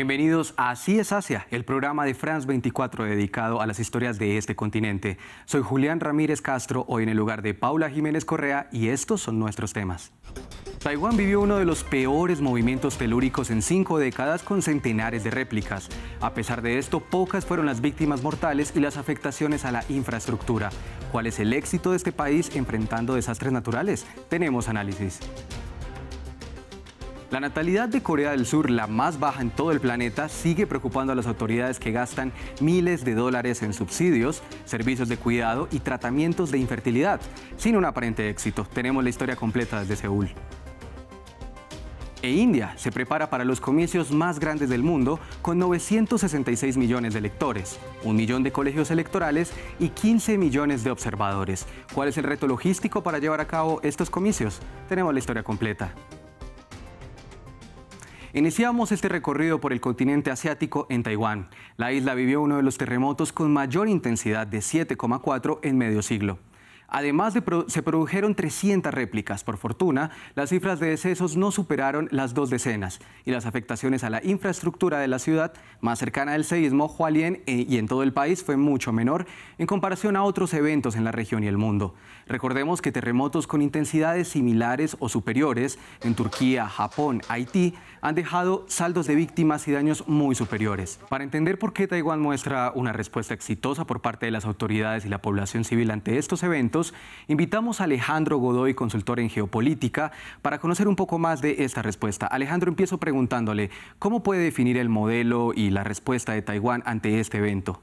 Bienvenidos a Así es Asia, el programa de France 24 dedicado a las historias de este continente. Soy Julián Ramírez Castro, hoy en el lugar de Paula Jiménez Correa y estos son nuestros temas. Taiwán vivió uno de los peores movimientos telúricos en cinco décadas con centenares de réplicas. A pesar de esto, pocas fueron las víctimas mortales y las afectaciones a la infraestructura. ¿Cuál es el éxito de este país enfrentando desastres naturales? Tenemos análisis. La natalidad de Corea del Sur, la más baja en todo el planeta, sigue preocupando a las autoridades que gastan miles de dólares en subsidios, servicios de cuidado y tratamientos de infertilidad, sin un aparente éxito. Tenemos la historia completa desde Seúl. E India se prepara para los comicios más grandes del mundo con 966 millones de electores, un millón de colegios electorales y 15 millones de observadores. ¿Cuál es el reto logístico para llevar a cabo estos comicios? Tenemos la historia completa. Iniciamos este recorrido por el continente asiático en Taiwán. La isla vivió uno de los terremotos con mayor intensidad de 7,4 en medio siglo. Además, de se produjeron 300 réplicas. Por fortuna, las cifras de decesos no superaron las dos decenas y las afectaciones a la infraestructura de la ciudad más cercana del seísmo, Hualien, eh, y en todo el país fue mucho menor en comparación a otros eventos en la región y el mundo. Recordemos que terremotos con intensidades similares o superiores en Turquía, Japón, Haití han dejado saldos de víctimas y daños muy superiores. Para entender por qué Taiwán muestra una respuesta exitosa por parte de las autoridades y la población civil ante estos eventos, invitamos a Alejandro Godoy, consultor en geopolítica, para conocer un poco más de esta respuesta. Alejandro, empiezo preguntándole, ¿cómo puede definir el modelo y la respuesta de Taiwán ante este evento?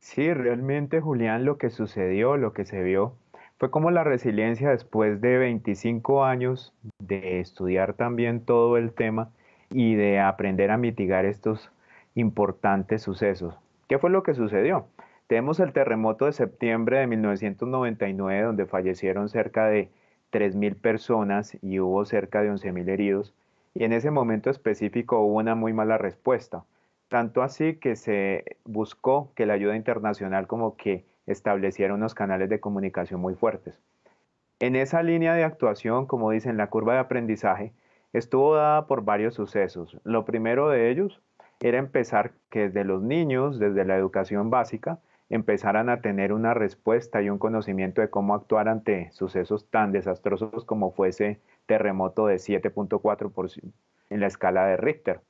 Sí, realmente Julián, lo que sucedió, lo que se vio, fue como la resiliencia después de 25 años de estudiar también todo el tema y de aprender a mitigar estos importantes sucesos. ¿Qué fue lo que sucedió? Tenemos el terremoto de septiembre de 1999, donde fallecieron cerca de 3.000 personas y hubo cerca de 11.000 heridos. Y en ese momento específico hubo una muy mala respuesta. Tanto así que se buscó que la ayuda internacional como que estableciera unos canales de comunicación muy fuertes. En esa línea de actuación, como dicen, la curva de aprendizaje estuvo dada por varios sucesos. Lo primero de ellos era empezar que desde los niños, desde la educación básica, empezaran a tener una respuesta y un conocimiento de cómo actuar ante sucesos tan desastrosos como fuese terremoto de 7.4 en la escala de Richter.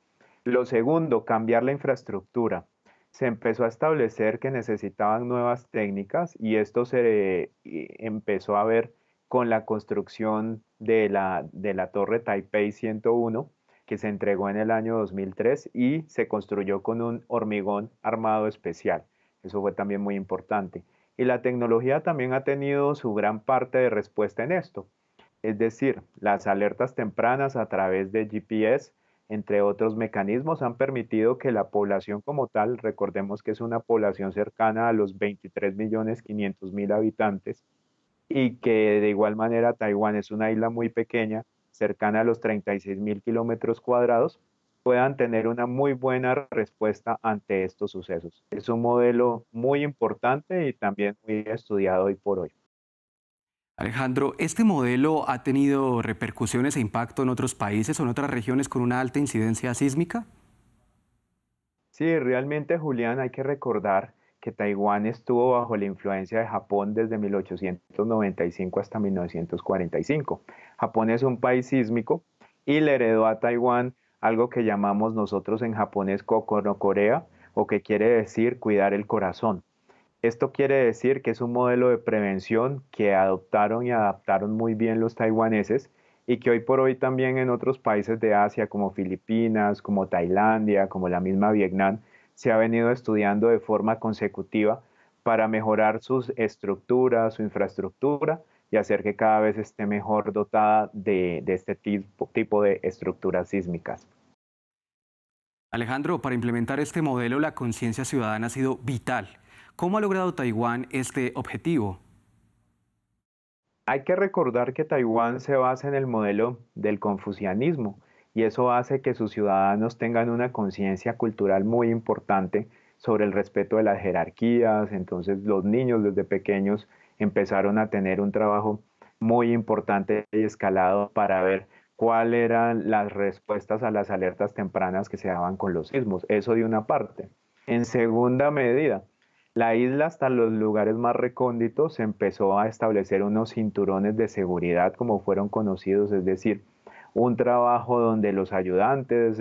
Lo segundo, cambiar la infraestructura. Se empezó a establecer que necesitaban nuevas técnicas y esto se eh, empezó a ver con la construcción de la, de la torre Taipei 101 que se entregó en el año 2003 y se construyó con un hormigón armado especial. Eso fue también muy importante. Y la tecnología también ha tenido su gran parte de respuesta en esto. Es decir, las alertas tempranas a través de GPS, entre otros mecanismos, han permitido que la población como tal, recordemos que es una población cercana a los 23 millones 500 mil habitantes, y que de igual manera Taiwán es una isla muy pequeña, cercana a los 36 mil kilómetros cuadrados, puedan tener una muy buena respuesta ante estos sucesos. Es un modelo muy importante y también muy estudiado hoy por hoy. Alejandro, ¿este modelo ha tenido repercusiones e impacto en otros países o en otras regiones con una alta incidencia sísmica? Sí, realmente Julián, hay que recordar que Taiwán estuvo bajo la influencia de Japón desde 1895 hasta 1945. Japón es un país sísmico y le heredó a Taiwán algo que llamamos nosotros en japonés Corea o que quiere decir cuidar el corazón. Esto quiere decir que es un modelo de prevención que adoptaron y adaptaron muy bien los taiwaneses y que hoy por hoy también en otros países de Asia como Filipinas, como Tailandia, como la misma Vietnam, se ha venido estudiando de forma consecutiva para mejorar sus estructuras, su infraestructura y hacer que cada vez esté mejor dotada de, este tipo, tipo de estructuras sísmicas. Alejandro, para implementar este modelo la conciencia ciudadana ha sido vital. ¿Cómo ha logrado Taiwán este objetivo? Hay que recordar que Taiwán se basa en el modelo del confucianismo y eso hace que sus ciudadanos tengan una conciencia cultural muy importante sobre el respeto de las jerarquías, entonces los niños desde pequeños empezaron a tener un trabajo muy importante y escalado para ver cuáles eran las respuestas a las alertas tempranas que se daban con los sismos. Eso de una parte. En segunda medida, la isla hasta los lugares más recónditos empezó a establecer unos cinturones de seguridad como fueron conocidos, es decir, un trabajo donde los ayudantes,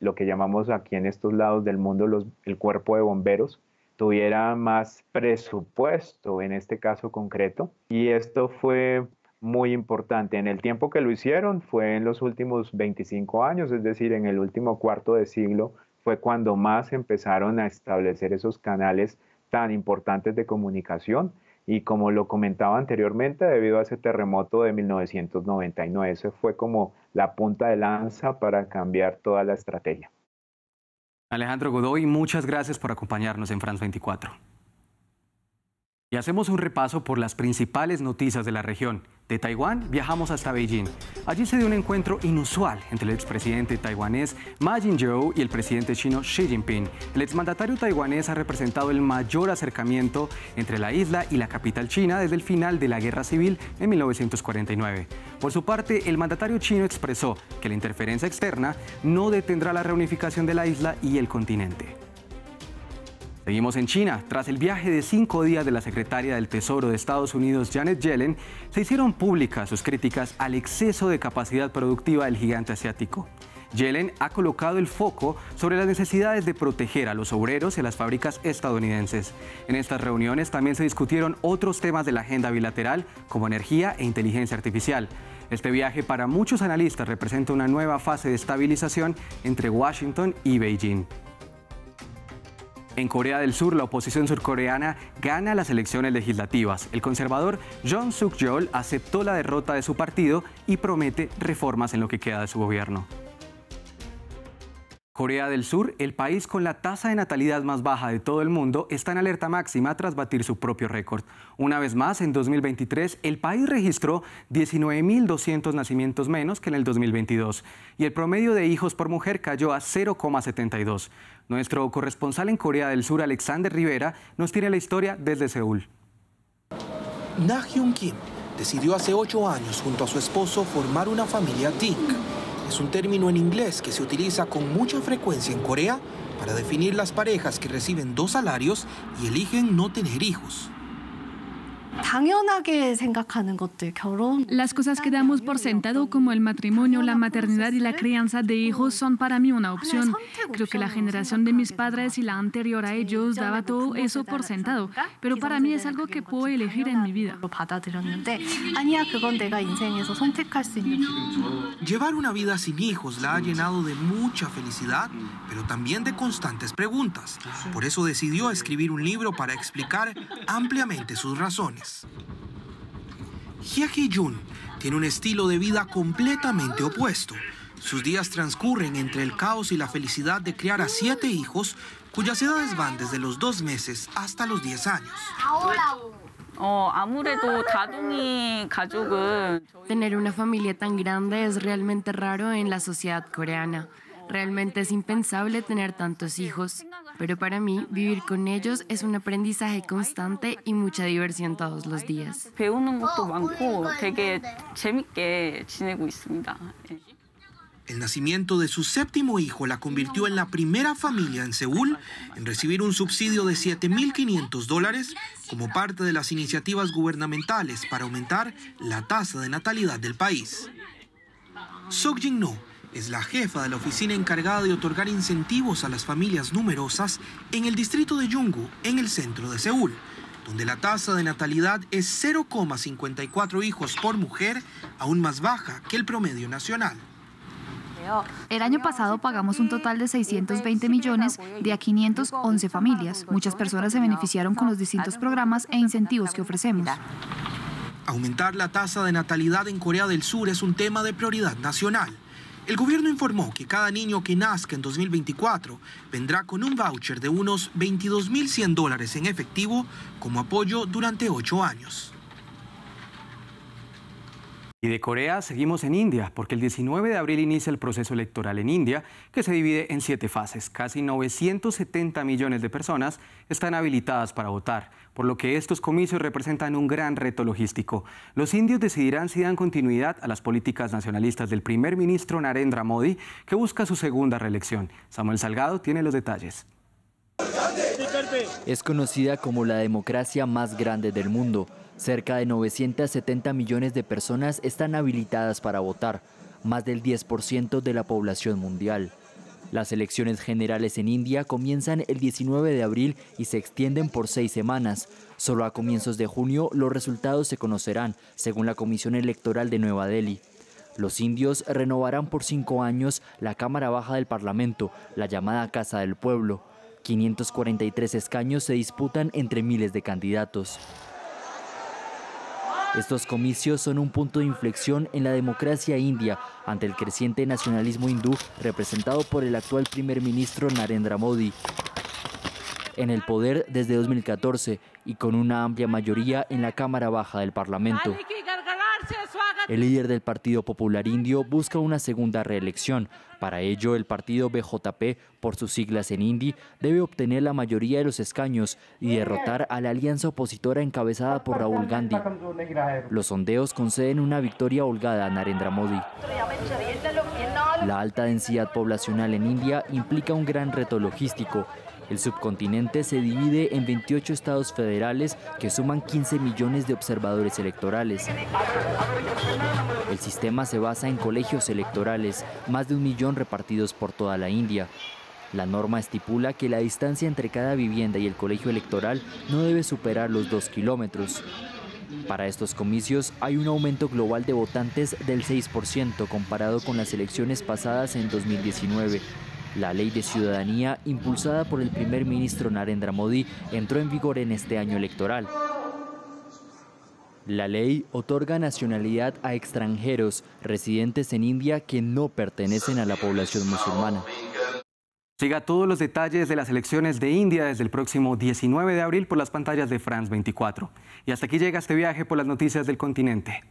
lo que llamamos aquí en estos lados del mundo los, el cuerpo de bomberos, tuviera más presupuesto en este caso concreto. Y esto fue muy importante. En el tiempo que lo hicieron fue en los últimos 25 años, es decir, en el último cuarto de siglo fue cuando más empezaron a establecer esos canales tan importantes de comunicación. Y como lo comentaba anteriormente, debido a ese terremoto de 1999, eso fue como la punta de lanza para cambiar toda la estrategia. Alejandro Godoy, muchas gracias por acompañarnos en France 24. Y hacemos un repaso por las principales noticias de la región. De Taiwán viajamos hasta Beijing. Allí se dio un encuentro inusual entre el expresidente taiwanés Ma Ying-jeou y el presidente chino Xi Jinping. El exmandatario taiwanés ha representado el mayor acercamiento entre la isla y la capital china desde el final de la Guerra Civil en 1949. Por su parte, el mandatario chino expresó que la interferencia externa no detendrá la reunificación de la isla y el continente. Seguimos en China. Tras el viaje de cinco días de la secretaria del Tesoro de Estados Unidos, Janet Yellen, se hicieron públicas sus críticas al exceso de capacidad productiva del gigante asiático. Yellen ha colocado el foco sobre las necesidades de proteger a los obreros en las fábricas estadounidenses. En estas reuniones también se discutieron otros temas de la agenda bilateral, como energía e inteligencia artificial. Este viaje para muchos analistas representa una nueva fase de estabilización entre Washington y Beijing. En Corea del Sur, la oposición surcoreana gana las elecciones legislativas. El conservador John Suk-yeol aceptó la derrota de su partido y promete reformas en lo que queda de su gobierno. Corea del Sur, el país con la tasa de natalidad más baja de todo el mundo, está en alerta máxima tras batir su propio récord. Una vez más, en 2023, el país registró 19.200 nacimientos menos que en el 2022 y el promedio de hijos por mujer cayó a 0,72. Nuestro corresponsal en Corea del Sur, Alexander Rivera, nos tiene la historia desde Seúl. Na Hyun Kim decidió hace ocho años junto a su esposo formar una familia TIC es un término en inglés que se utiliza con mucha frecuencia en Corea para definir las parejas que reciben dos salarios y eligen no tener hijos. Las cosas que damos por sentado como el matrimonio, la maternidad y la crianza de hijos son para mí una opción. Creo que la generación de mis padres y la anterior a ellos daba todo eso por sentado, pero para mí es algo que puedo elegir en mi vida. Llevar una vida sin hijos la ha llenado de mucha felicidad, pero también de constantes preguntas. Por eso decidió escribir un libro para explicar ampliamente sus razones. Hye tiene un estilo de vida completamente opuesto. Sus días transcurren entre el caos y la felicidad de criar a siete hijos, cuyas edades van desde los dos meses hasta los diez años. Tener una familia tan grande es realmente raro en la sociedad coreana. Realmente es impensable tener tantos hijos pero para mí vivir con ellos es un aprendizaje constante y mucha diversión todos los días. El nacimiento de su séptimo hijo la convirtió en la primera familia en Seúl en recibir un subsidio de 7.500 dólares como parte de las iniciativas gubernamentales para aumentar la tasa de natalidad del país. Sok no es la jefa de la oficina encargada de otorgar incentivos a las familias numerosas en el distrito de Yungu, en el centro de Seúl, donde la tasa de natalidad es 0,54 hijos por mujer, aún más baja que el promedio nacional. El año pasado pagamos un total de 620 millones de a 511 familias. Muchas personas se beneficiaron con los distintos programas e incentivos que ofrecemos. Aumentar la tasa de natalidad en Corea del Sur es un tema de prioridad nacional. El gobierno informó que cada niño que nazca en 2024 vendrá con un voucher de unos 22.100 dólares en efectivo como apoyo durante ocho años. Y de Corea seguimos en India, porque el 19 de abril inicia el proceso electoral en India, que se divide en siete fases. Casi 970 millones de personas están habilitadas para votar, por lo que estos comicios representan un gran reto logístico. Los indios decidirán si dan continuidad a las políticas nacionalistas del primer ministro Narendra Modi, que busca su segunda reelección. Samuel Salgado tiene los detalles. Es conocida como la democracia más grande del mundo Cerca de 970 millones de personas están habilitadas para votar, más del 10% de la población mundial. Las elecciones generales en India comienzan el 19 de abril y se extienden por seis semanas. Solo a comienzos de junio los resultados se conocerán, según la Comisión Electoral de Nueva Delhi. Los indios renovarán por cinco años la Cámara Baja del Parlamento, la llamada Casa del Pueblo. 543 escaños se disputan entre miles de candidatos. Estos comicios son un punto de inflexión en la democracia india ante el creciente nacionalismo hindú representado por el actual primer ministro Narendra Modi. En el poder desde 2014 y con una amplia mayoría en la Cámara Baja del Parlamento. El líder del Partido Popular Indio busca una segunda reelección. Para ello, el partido BJP, por sus siglas en hindi, debe obtener la mayoría de los escaños y derrotar a la alianza opositora encabezada por Raúl Gandhi. Los sondeos conceden una victoria holgada a Narendra Modi. La alta densidad poblacional en India implica un gran reto logístico el subcontinente se divide en 28 estados federales que suman 15 millones de observadores electorales. El sistema se basa en colegios electorales, más de un millón repartidos por toda la India. La norma estipula que la distancia entre cada vivienda y el colegio electoral no debe superar los dos kilómetros. Para estos comicios hay un aumento global de votantes del 6% comparado con las elecciones pasadas en 2019. La ley de ciudadanía, impulsada por el primer ministro Narendra Modi, entró en vigor en este año electoral. La ley otorga nacionalidad a extranjeros residentes en India que no pertenecen a la población musulmana. Siga todos los detalles de las elecciones de India desde el próximo 19 de abril por las pantallas de France 24. Y hasta aquí llega este viaje por las noticias del continente.